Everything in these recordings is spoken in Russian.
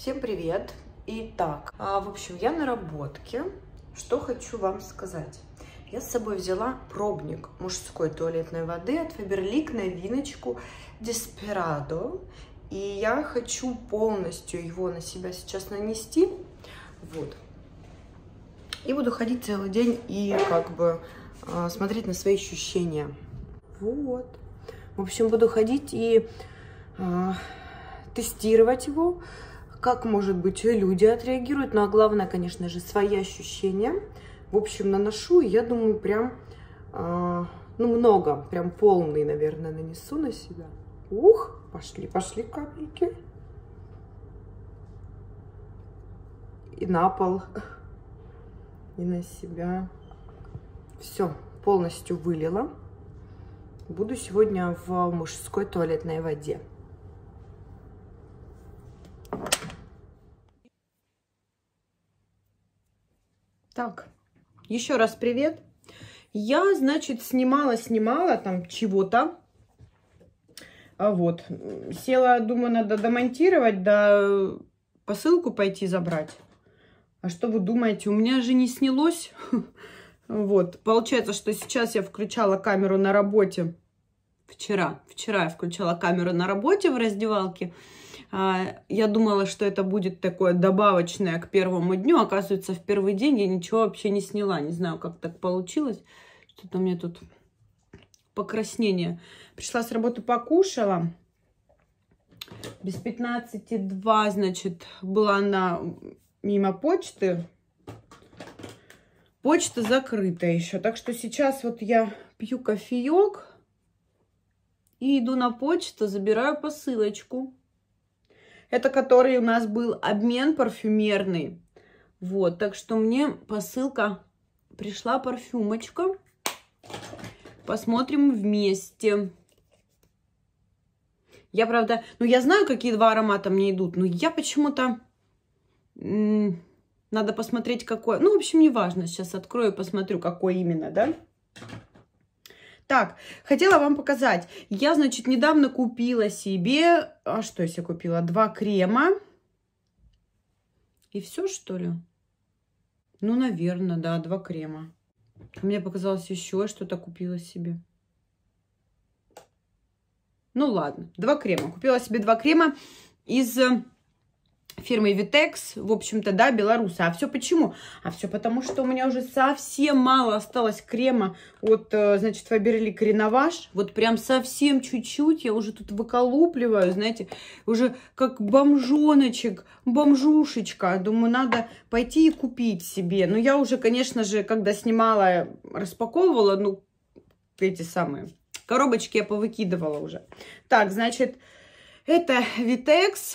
Всем привет! Итак, а, в общем, я на работке. Что хочу вам сказать. Я с собой взяла пробник мужской туалетной воды от Faberlic новиночку Desperado. И я хочу полностью его на себя сейчас нанести. Вот. И буду ходить целый день и как бы а, смотреть на свои ощущения. Вот. В общем, буду ходить и э, тестировать его, как, может быть, люди отреагируют. Ну, а главное, конечно же, свои ощущения. В общем, наношу, я думаю, прям, э, ну, много, прям полный, наверное, нанесу на себя. Ух, пошли, пошли капельки. И на пол, и на себя. Все, полностью вылила. Буду сегодня в мужской туалетной воде. Еще раз привет. Я, значит, снимала-снимала там чего-то. А вот. Села, думаю, надо домонтировать, да посылку пойти забрать. А что вы думаете? У меня же не снялось. Вот. Получается, что сейчас я включала камеру на работе. Вчера. Вчера я включала камеру на работе в раздевалке. А, я думала, что это будет такое добавочное к первому дню. Оказывается, в первый день я ничего вообще не сняла. Не знаю, как так получилось. Что-то у меня тут покраснение. Пришла с работы, покушала. Без 15.2, значит, была она мимо почты. Почта закрыта еще. Так что сейчас вот я пью кофеек и иду на почту, забираю посылочку. Это который у нас был обмен парфюмерный. Вот, так что мне посылка пришла парфюмочка. Посмотрим вместе. Я, правда, ну я знаю, какие два аромата мне идут, но я почему-то... Надо посмотреть, какой... Ну, в общем, неважно. Сейчас открою и посмотрю, какой именно, да? Так, хотела вам показать. Я, значит, недавно купила себе... А что я себе купила? Два крема. И все, что ли? Ну, наверное, да, два крема. Мне показалось, еще что-то купила себе. Ну, ладно, два крема. Купила себе два крема из э, фирмы Vitex, в общем-то, да, белоруса. А все почему? А все потому, что у меня уже совсем мало осталось крема от, э, значит, Фаберлик Реноваж. Вот прям совсем чуть-чуть я уже тут выколупливаю, знаете, уже как бомжоночек, бомжушечка. Думаю, надо пойти и купить себе. Но ну, я уже, конечно же, когда снимала, распаковывала, ну, эти самые коробочки я повыкидывала уже. Так, значит, это Vitex...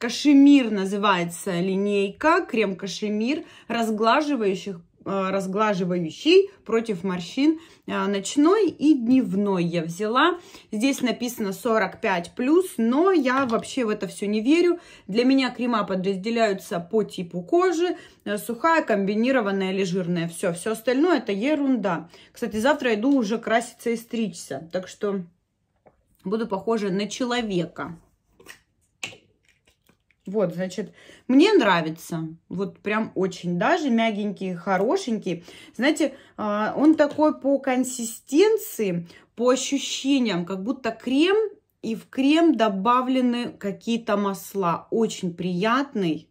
Кашемир называется линейка, крем кашемир, разглаживающих э, разглаживающий против морщин э, ночной и дневной я взяла. Здесь написано 45 плюс, но я вообще в это все не верю. Для меня крема подразделяются по типу кожи, э, сухая, комбинированная или жирная. Все, все остальное это ерунда. Кстати, завтра иду уже краситься и стричься, так что буду похожа на человека. Вот, значит, мне нравится. Вот прям очень даже мягенький, хорошенький. Знаете, а, он такой по консистенции, по ощущениям, как будто крем, и в крем добавлены какие-то масла. Очень приятный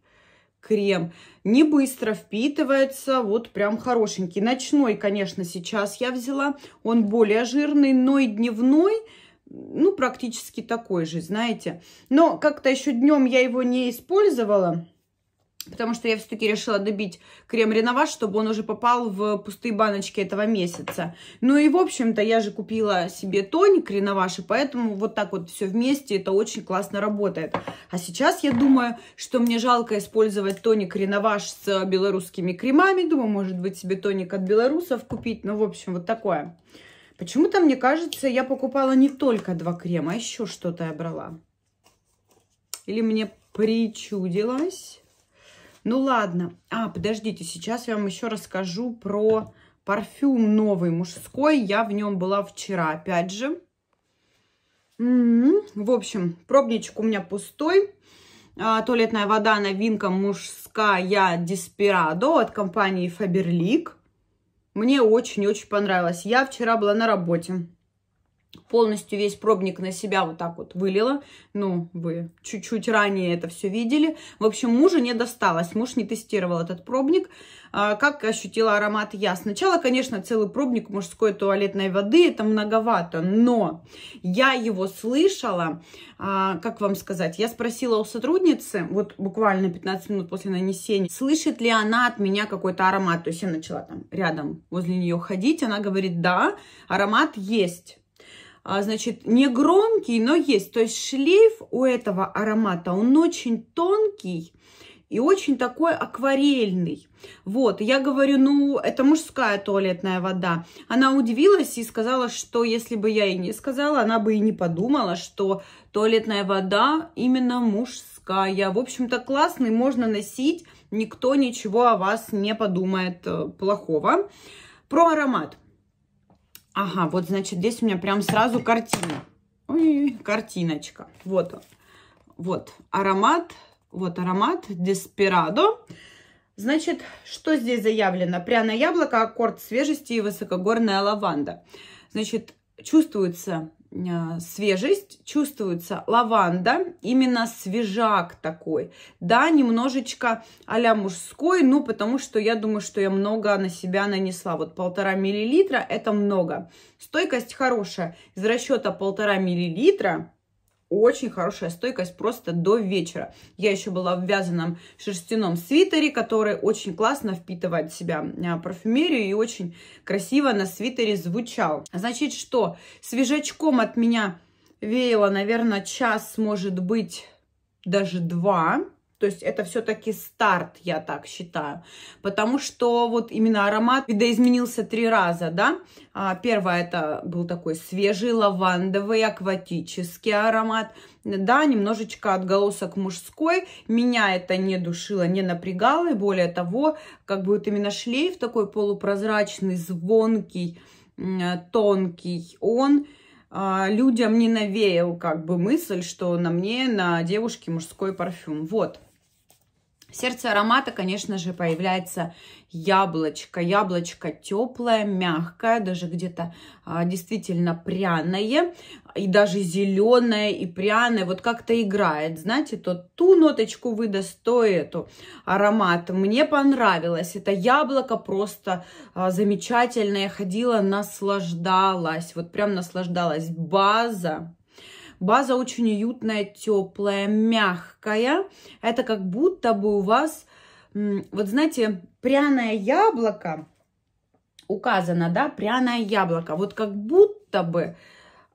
крем. Не быстро впитывается, вот прям хорошенький. Ночной, конечно, сейчас я взяла. Он более жирный, но и дневной – ну, практически такой же, знаете. Но как-то еще днем я его не использовала, потому что я все-таки решила добить крем Реноваж, чтобы он уже попал в пустые баночки этого месяца. Ну и, в общем-то, я же купила себе тоник Реноваж, и поэтому вот так вот все вместе, это очень классно работает. А сейчас я думаю, что мне жалко использовать тоник Реноваж с белорусскими кремами. Думаю, может быть, себе тоник от белорусов купить, ну, в общем, вот такое. Почему-то, мне кажется, я покупала не только два крема, а еще что-то я брала. Или мне причудилось? Ну ладно. А, подождите, сейчас я вам еще расскажу про парфюм новый мужской. Я в нем была вчера, опять же. Угу. В общем, пробничек у меня пустой. А, туалетная вода новинка мужская Деспирадо от компании Faberlic. Мне очень-очень понравилось. Я вчера была на работе полностью весь пробник на себя вот так вот вылила. Ну, вы чуть-чуть ранее это все видели. В общем, мужу не досталось. Муж не тестировал этот пробник. А, как ощутила аромат я? Сначала, конечно, целый пробник мужской туалетной воды. Это многовато, но я его слышала. А, как вам сказать? Я спросила у сотрудницы, вот буквально 15 минут после нанесения, слышит ли она от меня какой-то аромат. То есть я начала там рядом возле нее ходить. Она говорит, да, аромат есть а, значит, не громкий, но есть. То есть шлейф у этого аромата, он очень тонкий и очень такой акварельный. Вот, я говорю, ну, это мужская туалетная вода. Она удивилась и сказала, что если бы я и не сказала, она бы и не подумала, что туалетная вода именно мужская. В общем-то, классный, можно носить, никто ничего о вас не подумает э, плохого. Про аромат. Ага, вот, значит, здесь у меня прям сразу картина. Ой, картиночка. Вот он. Вот аромат, вот аромат Деспирадо. Значит, что здесь заявлено? Пряное яблоко, аккорд свежести и высокогорная лаванда. Значит, чувствуется а, свежесть, чувствуется лаванда, именно свежак такой, да, немножечко а мужской, ну, потому что я думаю, что я много на себя нанесла, вот полтора миллилитра, это много, стойкость хорошая, из расчета полтора миллилитра, очень хорошая стойкость просто до вечера. Я еще была в вязаном шерстяном свитере, который очень классно впитывает в себя а, парфюмерию и очень красиво на свитере звучал. Значит, что? Свежачком от меня веяло, наверное, час, может быть, даже два. То есть это все-таки старт, я так считаю. Потому что вот именно аромат видоизменился три раза, да. А, первое это был такой свежий лавандовый акватический аромат. Да, немножечко отголосок мужской. Меня это не душило, не напрягало. И более того, как бы вот именно шлейф такой полупрозрачный, звонкий, тонкий, он а, людям не навеял как бы мысль, что на мне, на девушке мужской парфюм. Вот сердце аромата, конечно же, появляется яблочко. Яблочко теплое, мягкое, даже где-то а, действительно пряное. И даже зеленое и пряное. Вот как-то играет, знаете, то ту ноточку выдаст, то эту. Аромат мне понравилось. Это яблоко просто а, замечательное. Я ходила, наслаждалась. Вот прям наслаждалась. База База очень уютная, теплая, мягкая. Это как будто бы у вас, вот знаете, пряное яблоко, указано, да, пряное яблоко. Вот как будто бы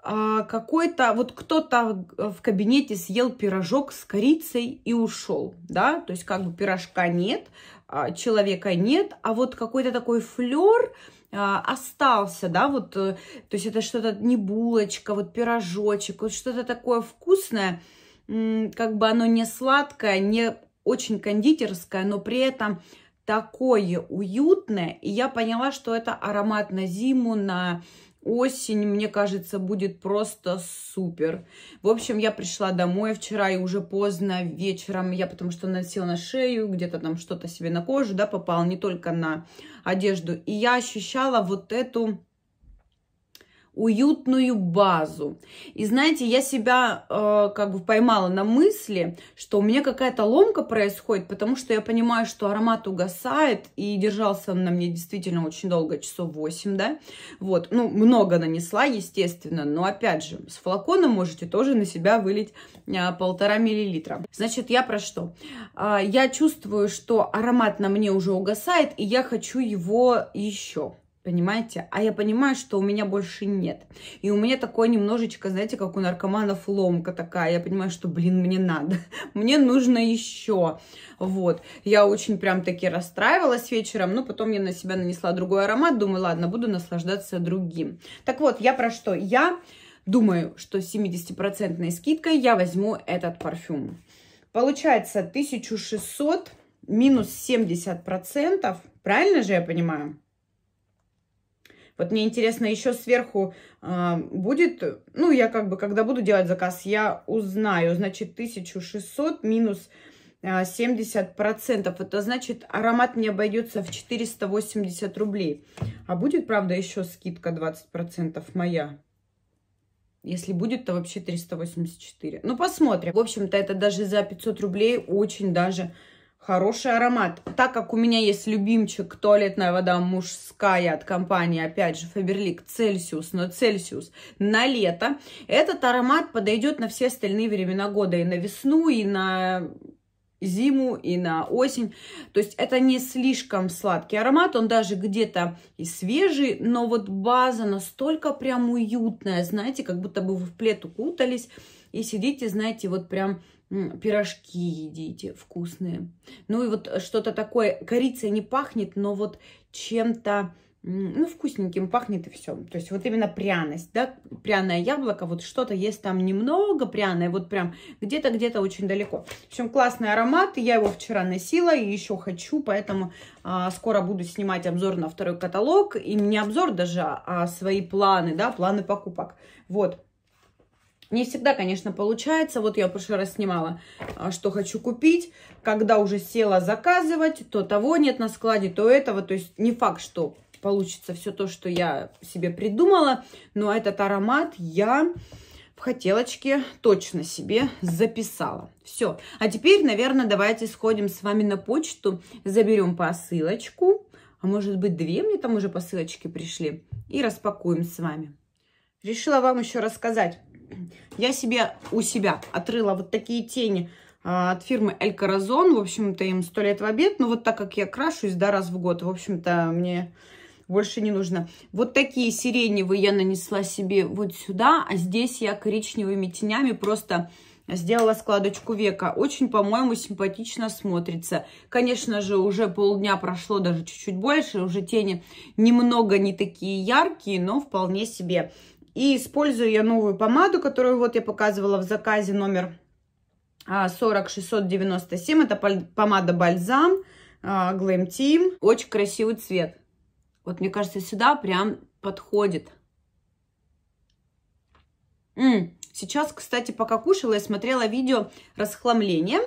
а, какой-то, вот кто-то в кабинете съел пирожок с корицей и ушел, да, то есть как бы пирожка нет, а, человека нет, а вот какой-то такой флер, Э, остался, да, вот, э, то есть это что-то не булочка, вот пирожочек, вот что-то такое вкусное, как бы оно не сладкое, не очень кондитерское, но при этом такое уютное. И я поняла, что это аромат на зиму, на осень, мне кажется, будет просто супер. В общем, я пришла домой вчера, и уже поздно вечером я, потому что носила на шею, где-то там что-то себе на кожу, да, попал, не только на одежду. И я ощущала вот эту уютную базу. И знаете, я себя э, как бы поймала на мысли, что у меня какая-то ломка происходит, потому что я понимаю, что аромат угасает, и держался он на мне действительно очень долго, часов 8, да. Вот, ну, много нанесла, естественно, но опять же, с флакона можете тоже на себя вылить э, полтора э, миллилитра. Значит, я про что? Э, я чувствую, что аромат на мне уже угасает, и я хочу его еще. Понимаете? А я понимаю, что у меня больше нет. И у меня такое немножечко, знаете, как у наркоманов ломка такая. Я понимаю, что, блин, мне надо. Мне нужно еще. Вот. Я очень прям таки расстраивалась вечером, но потом я на себя нанесла другой аромат. Думаю, ладно, буду наслаждаться другим. Так вот, я про что? Я думаю, что с 70% скидкой я возьму этот парфюм. Получается 1600 минус 70%. Правильно же я понимаю? Вот мне интересно, еще сверху э, будет, ну, я как бы, когда буду делать заказ, я узнаю, значит, 1600 минус 70%. А, это значит, аромат мне обойдется в 480 рублей. А будет, правда, еще скидка 20% моя? Если будет, то вообще 384. Ну, посмотрим. В общем-то, это даже за 500 рублей очень даже Хороший аромат. Так как у меня есть любимчик туалетная вода мужская от компании, опять же, Фаберлик Цельсиус, но Цельсиус на лето, этот аромат подойдет на все остальные времена года, и на весну, и на зиму и на осень. То есть это не слишком сладкий аромат, он даже где-то и свежий, но вот база настолько прям уютная, знаете, как будто бы вы в плед укутались и сидите, знаете, вот прям пирожки едите вкусные. Ну и вот что-то такое, корица не пахнет, но вот чем-то, ну, вкусненьким пахнет и все. То есть вот именно пряность, да, пряное яблоко, вот что-то есть там немного пряное, вот прям где-то, где-то очень далеко. В общем, классный аромат, я его вчера носила и еще хочу, поэтому а, скоро буду снимать обзор на второй каталог, и не обзор даже, а, а свои планы, да, планы покупок. Вот, не всегда, конечно, получается. Вот я в прошлый раз снимала, а, что хочу купить. Когда уже села заказывать, то того нет на складе, то этого. То есть не факт, что получится все то, что я себе придумала. Но этот аромат я в хотелочке точно себе записала. Все. А теперь, наверное, давайте сходим с вами на почту, заберем посылочку. А может быть, две мне там уже посылочки пришли. И распакуем с вами. Решила вам еще рассказать. Я себе у себя отрыла вот такие тени а, от фирмы Эль Каразон. В общем-то, им сто лет в обед. Но вот так как я крашусь, да, раз в год, в общем-то, мне больше не нужно. Вот такие сиреневые я нанесла себе вот сюда, а здесь я коричневыми тенями просто сделала складочку века. Очень, по-моему, симпатично смотрится. Конечно же, уже полдня прошло, даже чуть-чуть больше, уже тени немного не такие яркие, но вполне себе и использую я новую помаду, которую вот я показывала в заказе номер 40697. А, Это помада бальзам а, Glam Team. Очень красивый цвет. Вот мне кажется, сюда прям подходит. М Сейчас, кстати, пока кушала, я смотрела видео расхламление.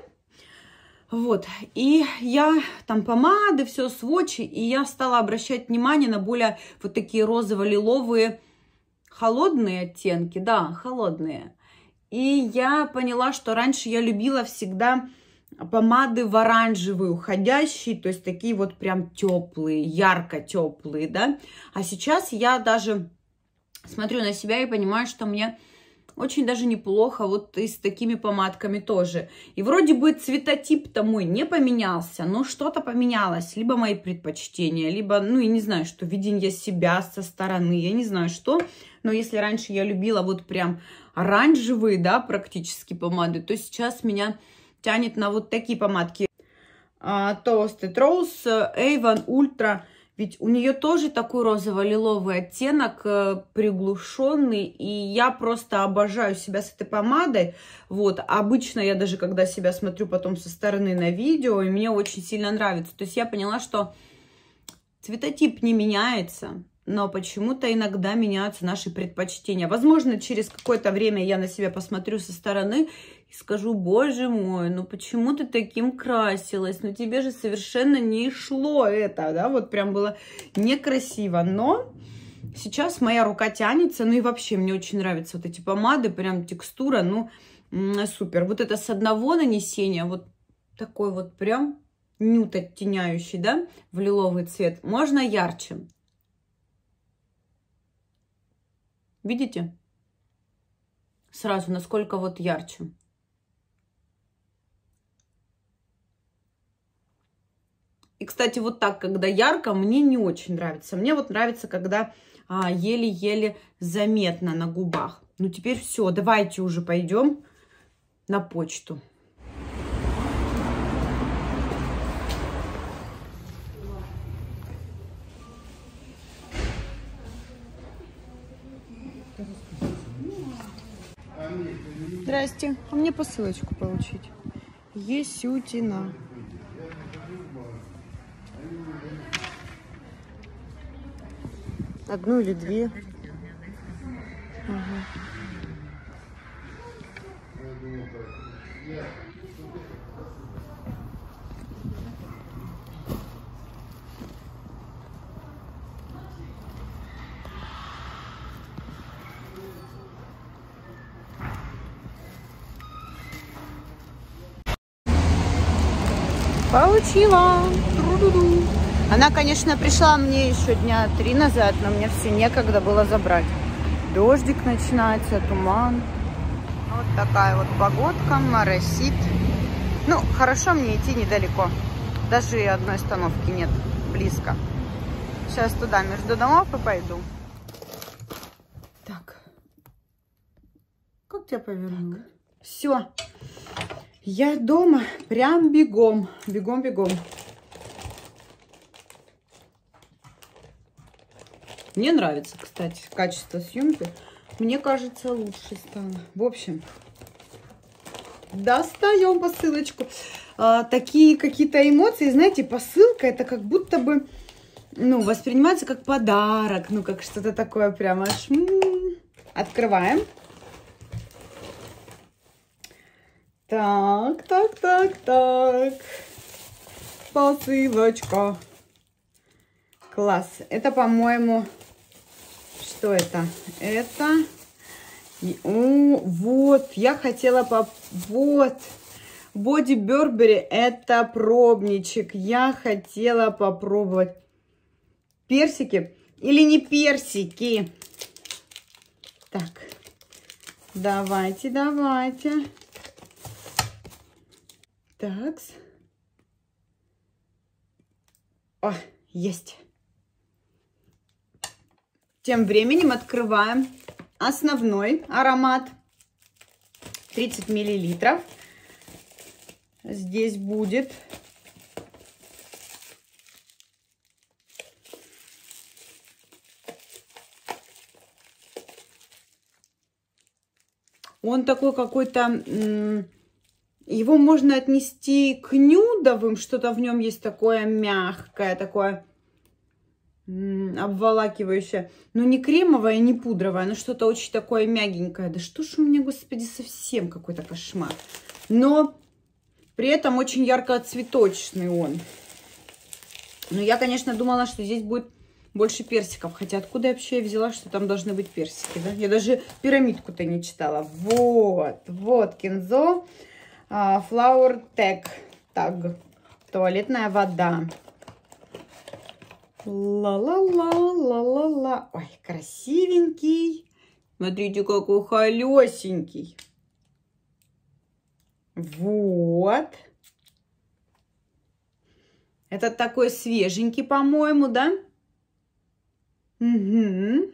Вот, и я там помады, все, сводчи, и я стала обращать внимание на более вот такие розово-лиловые холодные оттенки, да, холодные. И я поняла, что раньше я любила всегда помады в оранжевый уходящий, то есть такие вот прям теплые, ярко теплые, да. А сейчас я даже смотрю на себя и понимаю, что мне очень даже неплохо вот и с такими помадками тоже. И вроде бы цветотип-то мой не поменялся, но что-то поменялось. Либо мои предпочтения, либо, ну, я не знаю, что видение себя со стороны, я не знаю, что. Но если раньше я любила вот прям оранжевые, да, практически помады, то сейчас меня тянет на вот такие помадки. А, Toasted Rose Avon Ultra ведь у нее тоже такой розово-лиловый оттенок, э, приглушенный, и я просто обожаю себя с этой помадой. Вот, обычно я даже, когда себя смотрю потом со стороны на видео, и мне очень сильно нравится. То есть я поняла, что цветотип не меняется, но почему-то иногда меняются наши предпочтения. Возможно, через какое-то время я на себя посмотрю со стороны и скажу, боже мой, ну почему ты таким красилась? Ну тебе же совершенно не шло это, да, вот прям было некрасиво. Но сейчас моя рука тянется, ну и вообще мне очень нравятся вот эти помады, прям текстура, ну супер. Вот это с одного нанесения, вот такой вот прям нют оттеняющий, да, в лиловый цвет. Можно ярче. Видите? Сразу, насколько вот ярче. И, кстати, вот так, когда ярко, мне не очень нравится. Мне вот нравится, когда а, еле-еле заметно на губах. Ну, теперь все, давайте уже пойдем на почту. Здрасте. А мне посылочку получить. Есютина. Одну или две. Угу. Получила! Тру-ду-ду! Она, конечно, пришла мне еще дня три назад, но мне все некогда было забрать. Дождик начинается, туман. Вот такая вот погодка, моросит. Ну, хорошо мне идти недалеко. Даже и одной остановки нет, близко. Сейчас туда, между домов и пойду. Так. Как тебя повернули? Все. Я дома, прям бегом, бегом-бегом. Мне нравится, кстати, качество съемки. Мне кажется, лучше стало. В общем, достаем посылочку. А, такие какие-то эмоции, знаете, посылка это как будто бы, ну, воспринимается как подарок, ну, как что-то такое прямо аж... М -м -м. Открываем. Так, так, так, так. Посылочка. Класс. Это, по-моему, что это? Это... О, вот, я хотела по... Вот, Боди Бербери это пробничек. Я хотела попробовать. Персики или не персики? Так, давайте, давайте. Такс. О, а, есть. Тем временем открываем основной аромат. 30 миллилитров. Здесь будет он такой какой-то, его можно отнести к нюдовым, что-то в нем есть такое мягкое, такое обволакивающая. Ну, не кремовая, не пудровая, но что-то очень такое мягенькое. Да что ж у меня, господи, совсем какой-то кошмар. Но при этом очень ярко-цветочный он. Но я, конечно, думала, что здесь будет больше персиков. Хотя откуда я вообще взяла, что там должны быть персики, да? Я даже пирамидку-то не читала. Вот, вот, кинзо. Flower Tag. Tag. Туалетная вода. Ла-ла-ла-ла-ла-ла. Ой, красивенький. Смотрите, какой холесенький. Вот. Это такой свеженький, по-моему, да? Угу.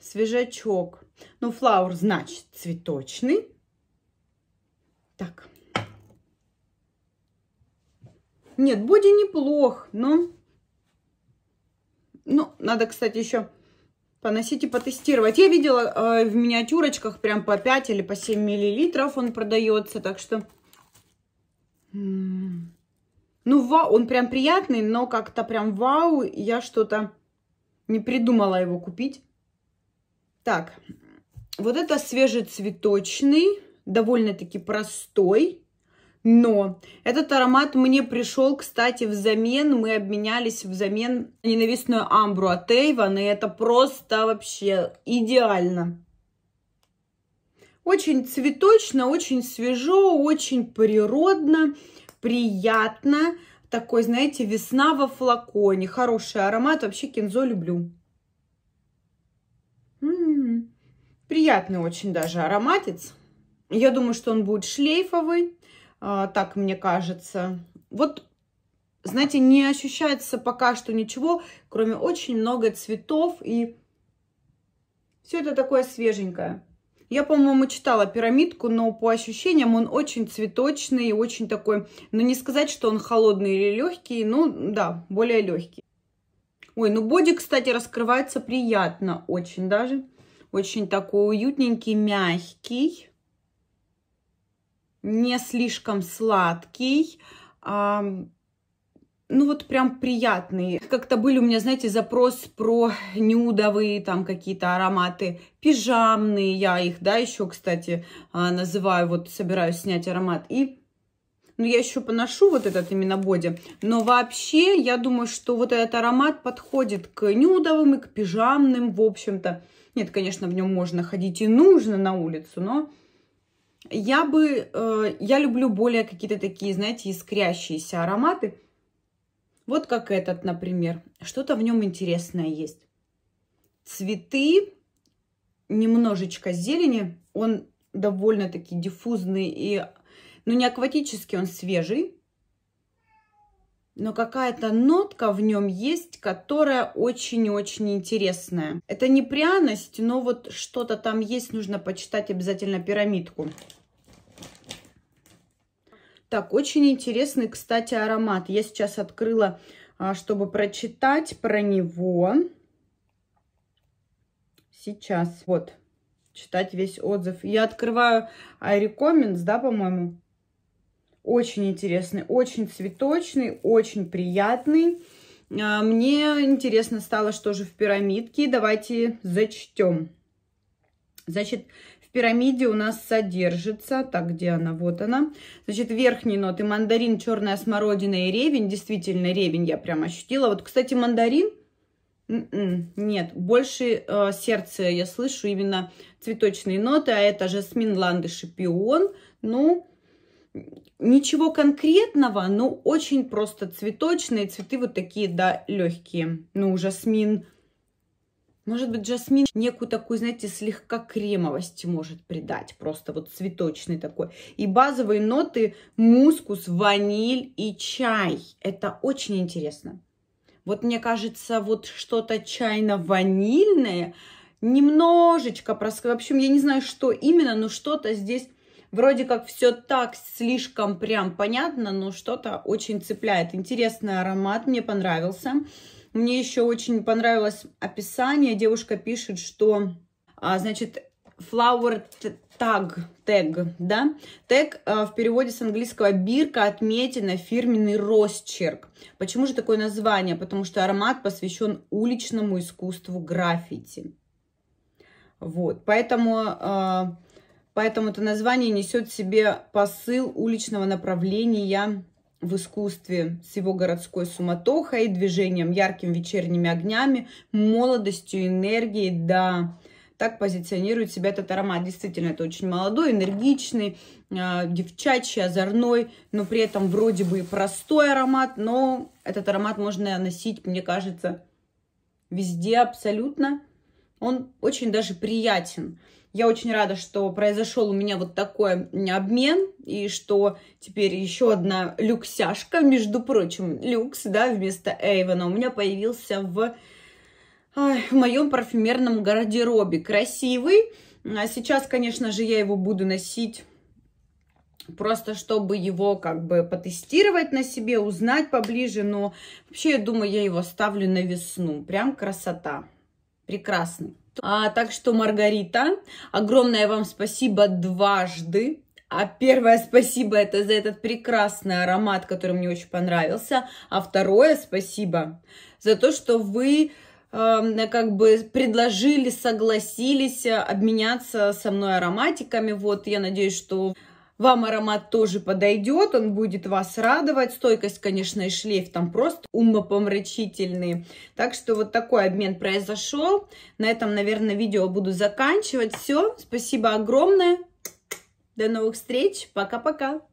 Свежачок. Ну, флаур значит цветочный. Так. Нет, будет неплох, но ну, надо, кстати, еще поносить и потестировать. Я видела э, в миниатюрочках прям по 5 или по 7 миллилитров он продается, так что... Ну, вау, он прям приятный, но как-то прям вау, я что-то не придумала его купить. Так, вот это свежий цветочный, довольно-таки простой. Но этот аромат мне пришел, кстати, взамен. Мы обменялись взамен ненавистную амбру от Эйвен. И это просто вообще идеально. Очень цветочно, очень свежо, очень природно, приятно. Такой, знаете, весна во флаконе. Хороший аромат. Вообще кинзо люблю. М -м -м. Приятный очень даже ароматец. Я думаю, что он будет шлейфовый. А, так мне кажется. Вот, знаете, не ощущается пока что ничего, кроме очень много цветов и все это такое свеженькое. Я, по-моему, читала пирамидку, но по ощущениям он очень цветочный, очень такой, но ну, не сказать, что он холодный или легкий, ну да, более легкий. Ой, ну боди, кстати, раскрывается приятно очень даже. Очень такой уютненький, мягкий не слишком сладкий, а, ну вот прям приятный. Как-то были у меня, знаете, запрос про нюдовые там какие-то ароматы, пижамные, я их, да, еще, кстати, а, называю, вот собираюсь снять аромат. И ну, я еще поношу вот этот именно боди. Но вообще, я думаю, что вот этот аромат подходит к нюдовым и к пижамным, в общем-то. Нет, конечно, в нем можно ходить и нужно на улицу, но я бы, э, я люблю более какие-то такие, знаете, искрящиеся ароматы. Вот как этот, например. Что-то в нем интересное есть. Цветы, немножечко зелени. Он довольно-таки диффузный и, ну, не акватический, он свежий. Но какая-то нотка в нем есть, которая очень-очень интересная. Это не пряность, но вот что-то там есть, нужно почитать обязательно пирамидку. Так, очень интересный, кстати, аромат. Я сейчас открыла, а, чтобы прочитать про него. Сейчас, вот, читать весь отзыв. Я открываю iRecommends, да, по-моему? Очень интересный, очень цветочный, очень приятный. А, мне интересно стало, что же в пирамидке. Давайте зачтем. Значит, в пирамиде у нас содержится. Так, где она? Вот она. Значит, верхние ноты мандарин, черная смородина и ревень. Действительно, ревень я прям ощутила. Вот, кстати, мандарин м-м, нет, больше э, сердце я слышу именно цветочные ноты, а это же ландыш и шипион. Ну, ничего конкретного, но очень просто цветочные цветы вот такие, да, легкие. Ну, уже жасмин, может быть, жасмин некую такую, знаете, слегка кремовость может придать, просто вот цветочный такой. И базовые ноты мускус, ваниль и чай. Это очень интересно. Вот мне кажется, вот что-то чайно-ванильное, немножечко проскочило. В общем, я не знаю, что именно, но что-то здесь вроде как все так слишком прям понятно, но что-то очень цепляет. Интересный аромат, мне понравился. Мне еще очень понравилось описание. Девушка пишет, что, а, значит, flower tag, тег, да? Тег а, в переводе с английского бирка, отметина, фирменный росчерк. Почему же такое название? Потому что аромат посвящен уличному искусству граффити. Вот, поэтому, а, поэтому это название несет в себе посыл уличного направления в искусстве с его городской суматохой, движением ярким вечерними огнями, молодостью, энергией, да, так позиционирует себя этот аромат. Действительно, это очень молодой, энергичный, а, девчачий, озорной, но при этом вроде бы и простой аромат, но этот аромат можно носить, мне кажется, везде абсолютно. Он очень даже приятен. Я очень рада, что произошел у меня вот такой обмен, и что теперь еще одна люксяшка, между прочим, люкс, да, вместо Эйвена у меня появился в, в моем парфюмерном гардеробе. Красивый. А сейчас, конечно же, я его буду носить просто чтобы его как бы потестировать на себе, узнать поближе, но вообще, я думаю, я его ставлю на весну. Прям красота прекрасный. А, так что, Маргарита, огромное вам спасибо дважды. А первое спасибо это за этот прекрасный аромат, который мне очень понравился. А второе спасибо за то, что вы э, как бы предложили, согласились э, обменяться со мной ароматиками. Вот, я надеюсь, что вам аромат тоже подойдет, он будет вас радовать. Стойкость, конечно, и шлейф там просто умопомрачительный. Так что вот такой обмен произошел. На этом, наверное, видео буду заканчивать. Все, спасибо огромное. До новых встреч. Пока-пока.